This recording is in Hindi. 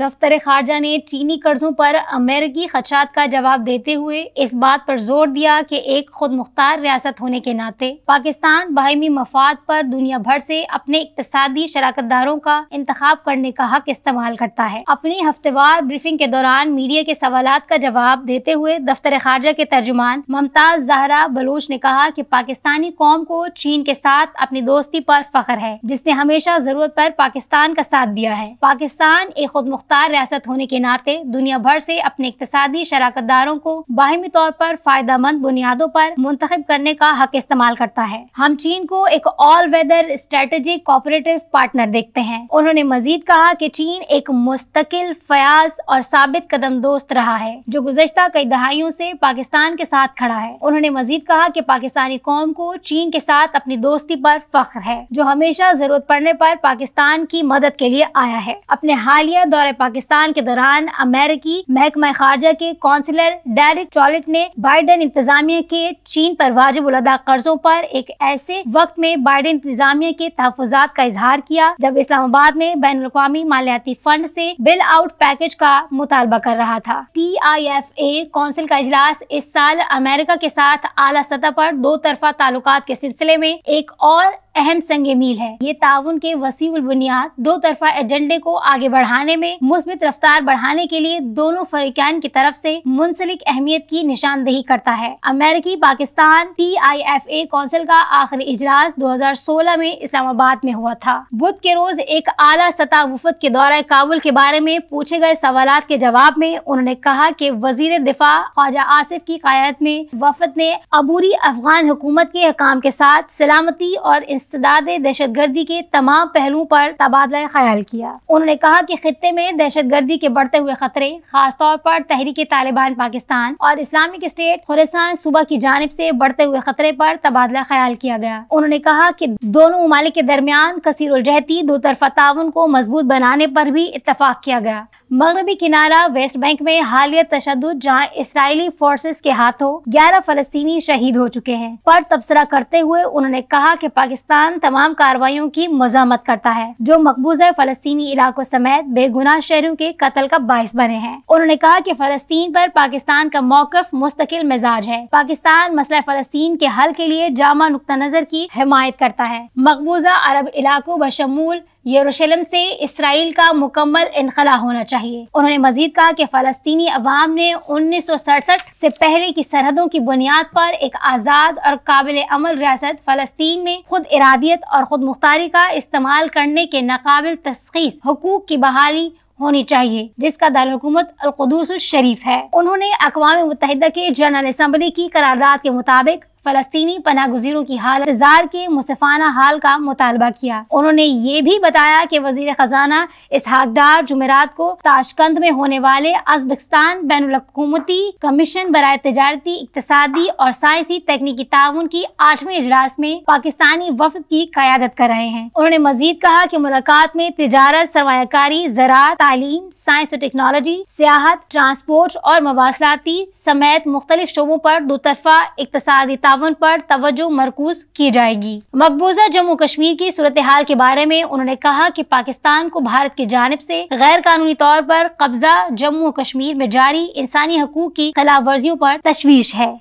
दफ्तर खारजा ने चीनी कर्जों पर अमेरिकी खदशात का जवाब देते हुए इस बात पर जोर दिया कि एक खुद मुख्तार रियासत होने के नाते पाकिस्तान बाहमी मफाद पर दुनिया भर से अपने इकतदी दारों का इंतखब करने का हक इस्तेमाल करता है अपनी हफ्तेवार ब्रीफिंग के दौरान मीडिया के सवाल का जवाब देते हुए दफ्तर खारजा के तर्जुमान ममताज जहरा बलोच ने कहा की पाकिस्तानी कौम को चीन के साथ अपनी दोस्ती पर फख्र है जिसने हमेशा जरूरत पर पाकिस्तान का साथ दिया है पाकिस्तान एक खुद मुख्तार रफ्तार रियासत होने के नाते दुनिया भर से अपने इकतदी दारों को बाहमी तौर पर मंद बुनियादों पर मुंतखब करने का हक इस्तेमाल करता है हम चीन को एक all weather strategic cooperative partner देखते हैं उन्होंने मजीद कहा कि चीन एक मुस्तकिल फयाज और साबित कदम दोस्त रहा है जो गुजशत कई दहाइयों से पाकिस्तान के साथ खड़ा है उन्होंने मजीद कहा कि पाकिस्तानी कौम को चीन के साथ अपनी दोस्ती पर फख्र है जो हमेशा जरूरत पड़ने पर पाकिस्तान की मदद के लिए आया है अपने हालिया दौरे पाकिस्तान के दौरान अमेरिकी महकमा खारजा के काउंसिलर डेरिक चॉलेट ने बाइडन इंतजामिया के चीन पर वाजिब अदा कर्जों पर एक ऐसे वक्त में बाइडन इंतजामिया के तहफात का इजहार किया जब इस्लामाबाद में बैन अवी मालियाती फंड से बिल आउट पैकेज का मुतालबा कर रहा था T I F A council का इजलास इस साल अमेरिका के साथ आला सतह पर दो तरफा ताल्लुक के सिलसिले में एक और अहम संग मील है ये ताउन के वसी बुनियाद दो तरफा एजेंडे को आगे बढ़ाने में मुस्बित रफ्तार बढ़ाने के लिए दोनों फरीकान की तरफ से मुंसलिक अहमियत की निशानदेही करता है अमेरिकी Pakistan T I F A council का आखिरी इजलास 2016 में इस्लामाबाद में हुआ था बुध के रोज एक आला सतह वफद के दौरा काबुल के बारे में पूछे गए सवाल के जवाब में उन्होंने कहा की वजीर दिफा ख्वाजा आसिफ की कायद में वफद ने अबूरी अफगान हुकूमत के हकाम के साथ सलामती और इंसदाद दहशतगर्दी के तमाम पहलुओं पर तबादला ख्याल किया उन्होंने कहा कि खत्े में दहशतगर्दी के बढ़ते हुए खतरे खासतौर पर तहरीक तालिबान पाकिस्तान और इस्लामिक स्टेट खुरसान सूबा की जानब से बढ़ते हुए खतरे पर तबादला ख्याल किया गया उन्होंने कहा कि दोनों ममालिक के दरमियान कसीर उलजहती दो तरफा ताउन को मजबूत बनाने पर भी इतफाक किया गया मगरबी किनारा वेस्ट बैंक में हालिया तशद जहाँ इसराइली फोर्सेस के हाथों 11 फलस्तीनी शहीद हो चुके हैं पर तबसरा करते हुए उन्होंने कहा कि पाकिस्तान तमाम कार्रवाई की मजामत करता है जो मकबूजा फलस्तीनी इलाकों समेत बेगुनाह शहरों के कत्ल का बायस बने हैं उन्होंने कहा की फलस्तीन पर पाकिस्तान का मौकफ मुस्तकिल मिजाज है पाकिस्तान मसला फलस्तीन के हल के लिए जामा नुकता नजर की हिमायत करता है मकबूजा अरब इलाकों बशमूल यरूशलेम से इसराइल का मुकम्मल इनखला होना चाहिए उन्होंने मजीद कहा कि फ़लस्तनी अवाम ने उन्नीस सौ सड़सठ से पहले की सरहदों की बुनियाद पर एक आज़ाद और काबिल अमल रियासत फ़लस्तीन में खुद इरादियत और खुद मुख्तारी का इस्तेमाल करने के नाकबिल तस्खीस हकूक की बहाली होनी चाहिए जिसका दारकूमत अलकदूस शरीफ है उन्होंने अकवा मुतहदा के जनरल असम्बली की करारदाद के मुताबिक फलस्तीनी पना गुजीरों की हाल इजार के मुसफाना हाल का मुतालबा किया उन्होंने ये भी बताया की वजीर खजाना इस हाकदार जुमेरात को ताशकंद में होने वाले अजबकिस्तान बैन अकूमती कमीशन बरए तजारती इकतदी और साइंसी तकनीकी ताउन की आठवें इजलास में पाकिस्तानी वफद की क्यादत कर रहे हैं उन्होंने मजीद कहा की मुलाकात में तजारत सरमाकारी जरा तालीम साइंस और टेक्नोलॉजी सियाहत ट्रांसपोर्ट और मवासलाती समेत मुख्तलिफ शोबों पर दो तरफा इकतदी तावन पर तवज्जो मरकूज की जाएगी मकबूजा जम्मू कश्मीर की सूरत हाल के बारे में उन्होंने कहा कि पाकिस्तान को भारत की जानब से गैर कानूनी तौर पर कब्जा जम्मू कश्मीर में जारी इंसानी हकूक की खिलाफ वर्जियों पर तशवीश है